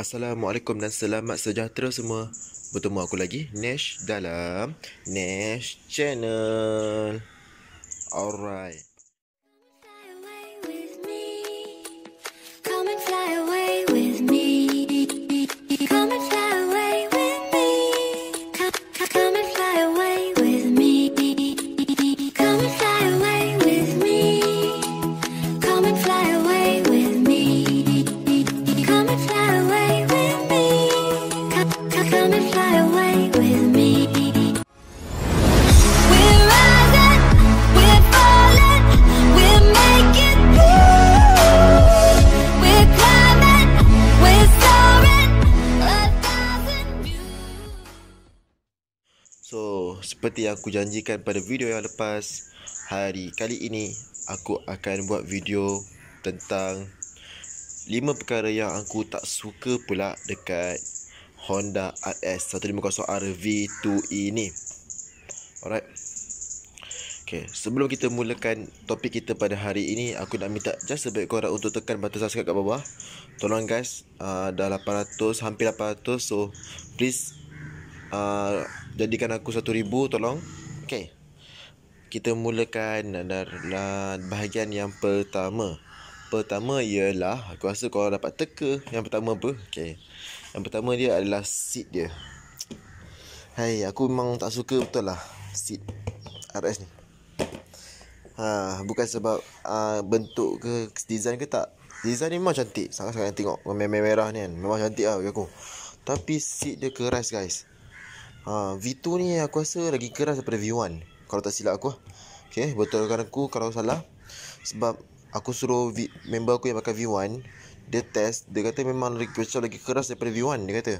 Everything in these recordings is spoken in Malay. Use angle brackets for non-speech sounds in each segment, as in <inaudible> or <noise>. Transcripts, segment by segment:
Assalamualaikum dan selamat sejahtera semua Bertemu aku lagi Nash dalam Nash Channel Alright seperti yang aku janjikan pada video yang lepas hari kali ini aku akan buat video tentang 5 perkara yang aku tak suka pula dekat Honda RS 150R V2 ini alright Okay. Sebelum kita mulakan topik kita pada hari ini Aku nak minta just sebaik korang untuk tekan batas subscribe kat bawah Tolong guys uh, Dah 800 Hampir 800 So please uh, jadikan aku satu ribu tolong Okay Kita mulakan dalam bahagian yang pertama Pertama ialah Aku rasa korang dapat teka Yang pertama apa? Okay Yang pertama dia adalah seat dia Hai aku memang tak suka betul lah Seat RS ni ha, Bukan sebab uh, bentuk ke design ke tak Design ni memang cantik Sangat-sangat tengok Merah-merah ni kan Memang cantik lah bagi aku Tapi seat dia keras guys ha, V2 ni aku rasa lagi keras daripada V1 Kalau tak silap aku lah. Okay, Betul betulkan aku kalau salah Sebab aku suruh v, member aku yang pakai V1 Dia test, dia kata memang lagi, lagi keras daripada V1 Dia kata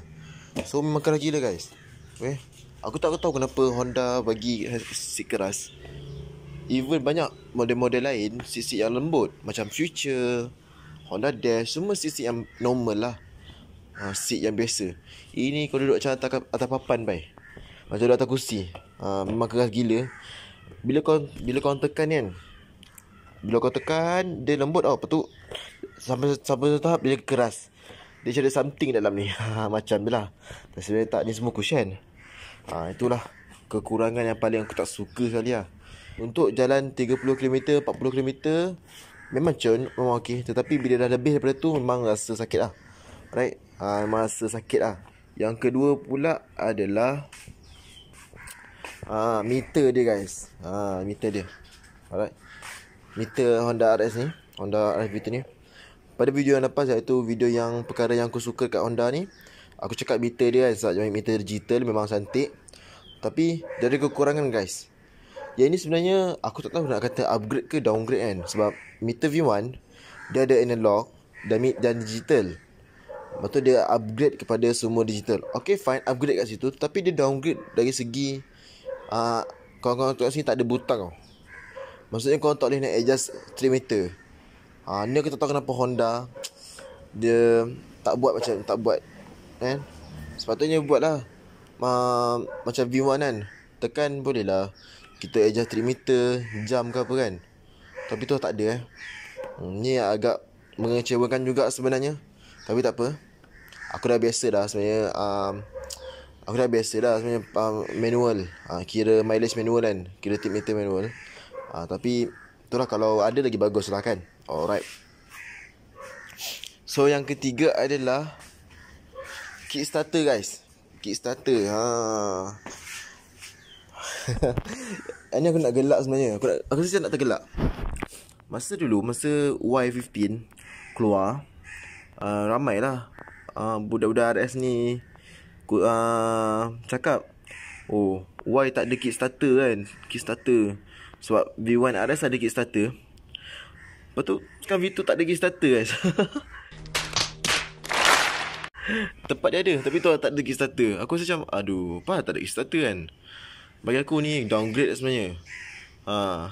So, memang keras gila guys Okay Aku tak tahu kenapa Honda bagi seat keras Even banyak model-model lain Sisi yang lembut Macam Future Honda Dash Semua sisi yang normal lah uh, Seat yang biasa Ini kalau duduk macam atas, atas papan baik macam duduk atas kursi ha, Memang keras gila Bila kau Bila kau tekan kan Bila kau tekan Dia lembut tau oh, Lepas tu Sampai Sampai satu tahap Dia keras Dia ada something dalam ni <laughs> ha, Macam lah Tapi sebenarnya tak Ni semua cushion ha, Itulah Kekurangan yang paling Aku tak suka sekali lah Untuk jalan 30km 40km Memang cun Memang okey Tetapi bila dah lebih daripada tu Memang rasa sakit lah Right ha, Memang rasa sakit lah yang kedua pula adalah Ah, ha, meter dia guys. Ah, ha, meter dia. Alright. Meter Honda RS ni, Honda RS Vito ni. Pada video yang lepas iaitu video yang perkara yang aku suka kat Honda ni, aku cakap meter dia guys, sebab meter digital memang cantik. Tapi dari kekurangan guys. ya ini sebenarnya aku tak tahu nak kata upgrade ke downgrade kan sebab meter V1 dia ada analog dan dan digital. Lepas tu dia upgrade kepada semua digital. Okay fine upgrade kat situ tapi dia downgrade dari segi uh, Kawan-kawan kat sini tak ada butang tau Maksudnya kau tak boleh nak adjust 3 meter ha, Ni aku tak tahu kenapa Honda Dia tak buat macam tak buat Kan Sepatutnya buat lah ah, Macam V1 kan Tekan boleh lah Kita adjust 3 meter Jam ke apa kan Tapi tu tak ada eh hmm, Ni agak Mengecewakan juga sebenarnya Tapi tak apa Aku dah biasa dah sebenarnya um, Aku dah biasa dah sebenarnya uh, manual uh, Kira mileage manual kan Kira tip meter manual uh, Tapi Itulah kalau ada lagi bagus lah kan Alright So yang ketiga adalah Kickstarter guys Kickstarter ha. <laughs> Ini aku nak gelak sebenarnya Aku, nak, aku rasa nak tergelak Masa dulu Masa Y15 Keluar uh, ah, Ramailah uh, Budak-budak RS ni uh, cakap oh why tak ada kickstarter kan kickstarter sebab V1 RS ada kickstarter lepas tu sekarang V2 tak ada kickstarter kan? guys <laughs> tempat dia ada tapi tu tak ada kickstarter aku rasa macam aduh apa tak ada kickstarter kan bagi aku ni downgrade sebenarnya ha.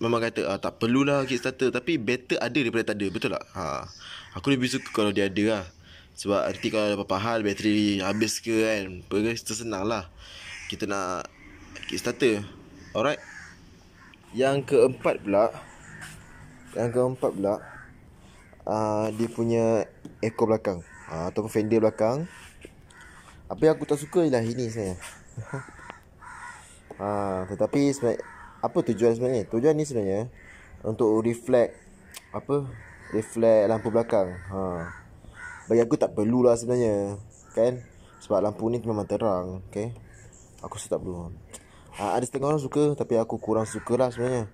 memang kata ah, tak perlulah kickstarter tapi better ada daripada tak ada betul tak ha. aku lebih suka kalau dia ada lah sebab nanti kalau ada apa-apa hal Bateri habis ke kan Apa kita Tersenang lah Kita nak Kick starter Alright Yang keempat pula Yang keempat pula uh, Dia punya Ekor belakang uh, Ataupun fender belakang Apa yang aku tak suka ialah ini sebenarnya Ha, <laughs> tetapi sebenarnya apa tujuan sebenarnya? Tujuan ni sebenarnya untuk reflect apa? Reflect lampu belakang. Ha. Bagi aku tak perlu lah sebenarnya Kan Sebab lampu ni memang terang Okay Aku rasa tak perlu ha, Ada setengah orang suka Tapi aku kurang suka lah sebenarnya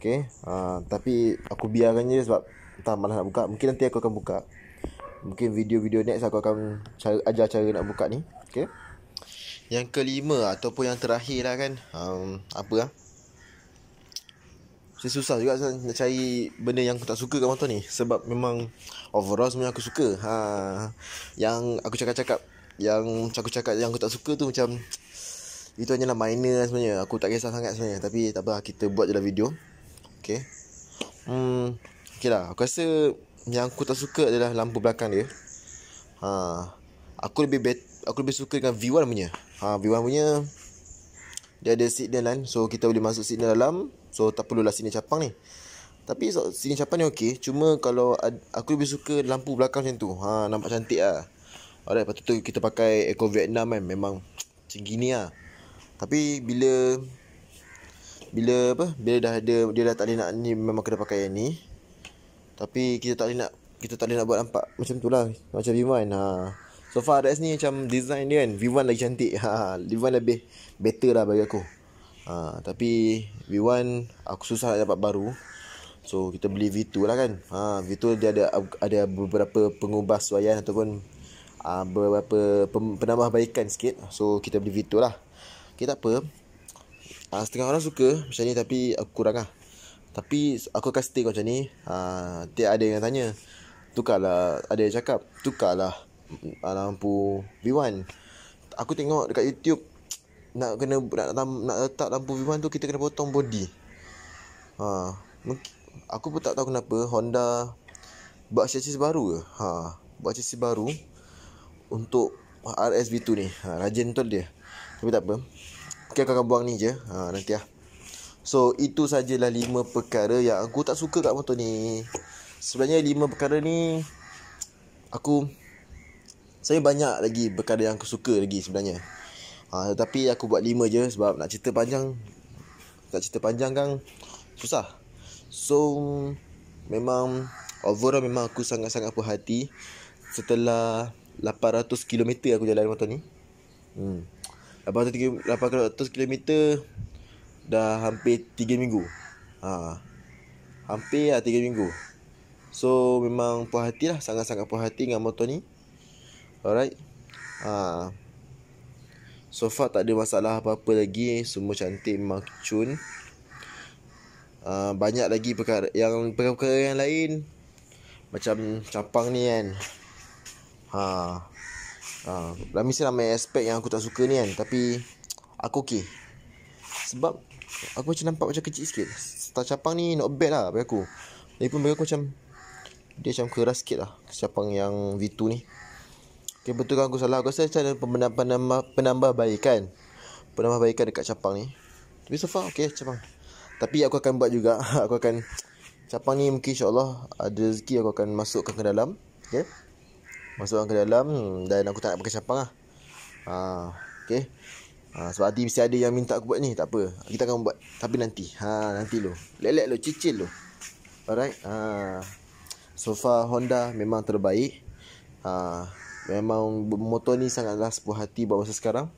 Okay ha, Tapi aku biarkan je sebab Entah malah nak buka Mungkin nanti aku akan buka Mungkin video-video next aku akan cara, Ajar cara nak buka ni Okay Yang kelima Ataupun yang terakhir lah kan um, Apa lah saya susah juga nak cari benda yang aku tak suka kat motor ni Sebab memang overall sebenarnya aku suka ha. Yang aku cakap-cakap Yang aku cakap yang aku tak suka tu macam Itu hanyalah minor lah sebenarnya Aku tak kisah sangat sebenarnya Tapi tak apa kita buat je lah video Okay hmm, Okay lah aku rasa yang aku tak suka adalah lampu belakang dia ha. Aku lebih bet aku lebih suka dengan V1 lah punya ha, V1 lah punya dia ada signal kan So kita boleh masuk signal dalam So tak perlulah signal capang ni Tapi so, signal capang ni okey Cuma kalau aku lebih suka lampu belakang macam tu ha, Nampak cantik lah Alright lepas tu, kita pakai Eco Vietnam kan Memang macam gini lah Tapi bila Bila apa Bila dah ada Dia dah tak boleh nak ni Memang kena pakai yang ni Tapi kita tak boleh nak Kita tak boleh nak buat nampak Macam tu lah Macam Biman Haa So far Rex ni macam design dia kan Vivan lagi cantik ha, ha Vivan lebih better lah bagi aku ha, Tapi Vivan aku susah nak dapat baru So kita beli V2 lah kan ha, V2 dia ada ada beberapa pengubah suaian Ataupun uh, beberapa penambahbaikan sikit So kita beli V2 lah Okay tak apa ha, Setengah orang suka macam ni tapi aku kurang lah Tapi aku akan stay macam ni uh, Tiap ada yang tanya Tukarlah ada yang cakap Tukarlah Ah, lampu V1 aku tengok dekat YouTube nak kena nak, nak letak lampu V1 tu kita kena potong body ha aku pun tak tahu kenapa Honda buat chassis baru ke ha buat chassis baru untuk RSV2 ni ha rajin tol dia tapi tak apa Okay, aku akan buang ni je ha, Nanti lah So, itu sajalah lima perkara yang aku tak suka kat motor ni Sebenarnya lima perkara ni Aku saya banyak lagi perkara yang aku suka lagi sebenarnya. Ha, tetapi aku buat lima je sebab nak cerita panjang. Nak cerita panjang kan susah. So memang overall memang aku sangat-sangat puas hati setelah 800 km aku jalan motor ni. Hmm. 800 km dah hampir 3 minggu. Ha. Hampir lah 3 minggu. So memang puas hatilah sangat-sangat puas hati dengan motor ni. Alright ha. So far tak ada masalah apa-apa lagi Semua cantik memang cun ha. Banyak lagi perkara yang perkara-perkara yang lain Macam capang ni kan ha. Ha. Ramai selama aspek yang aku tak suka ni kan Tapi aku okay Sebab aku macam nampak macam kecil sikit Star capang ni not bad lah bagi aku Lagipun bagi aku macam dia macam keras sikit lah Siapang yang V2 ni Okay, betulkan aku salah. Aku rasa macam penambah, penambah, penambah baikan. Penambah baikan dekat capang ni. Tapi so far, okay, capang. Tapi aku akan buat juga. <laughs> aku akan... Capang ni mungkin insyaAllah ada rezeki aku akan masukkan ke dalam. Okay. Masukkan ke dalam hmm, dan aku tak nak pakai capang lah. Uh, ha, okay. Uh, ha, sebab hati mesti ada yang minta aku buat ni. Tak apa. Kita akan buat. Tapi nanti. Ha, nanti lo, Lelek lo, Cicil lo. Alright. Uh, so far Honda memang terbaik. Uh, Memang motor ni sangatlah sepuh hati buat masa sekarang.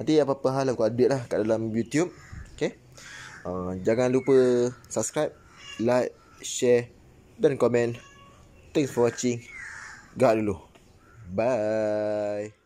Nanti apa-apa hal aku update lah kat dalam YouTube. Okay. Uh, jangan lupa subscribe, like, share dan komen. Thanks for watching. Gak dulu. Bye.